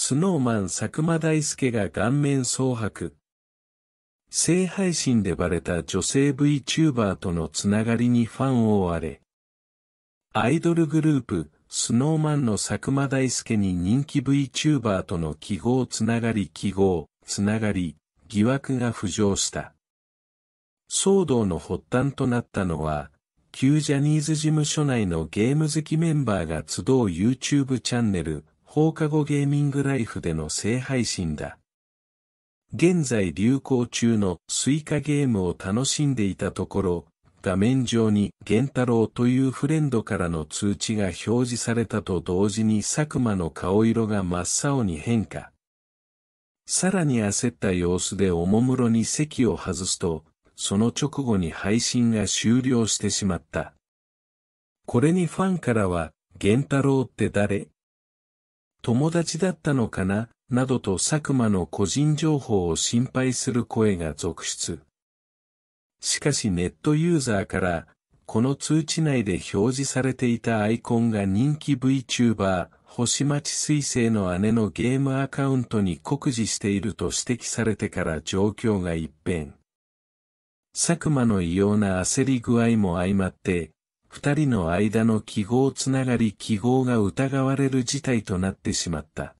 スノーマン佐久間大介が顔面蒼白。性配信でバレた女性 VTuber とのつながりにファンを追われ。アイドルグループ、スノーマンの佐久間大介に人気 VTuber との記号つながり記号、つながり、疑惑が浮上した。騒動の発端となったのは、旧ジャニーズ事務所内のゲーム好きメンバーが集う YouTube チャンネル、放課後ゲーミングライフでの正配信だ。現在流行中のスイカゲームを楽しんでいたところ、画面上に玄太郎というフレンドからの通知が表示されたと同時に佐久間の顔色が真っ青に変化。さらに焦った様子でおもむろに席を外すと、その直後に配信が終了してしまった。これにファンからは、玄太郎って誰友達だったのかな、などと佐久間の個人情報を心配する声が続出。しかしネットユーザーから、この通知内で表示されていたアイコンが人気 VTuber、星町水星の姉のゲームアカウントに酷似していると指摘されてから状況が一変。佐久間の異様な焦り具合も相まって、二人の間の記号つながり記号が疑われる事態となってしまった。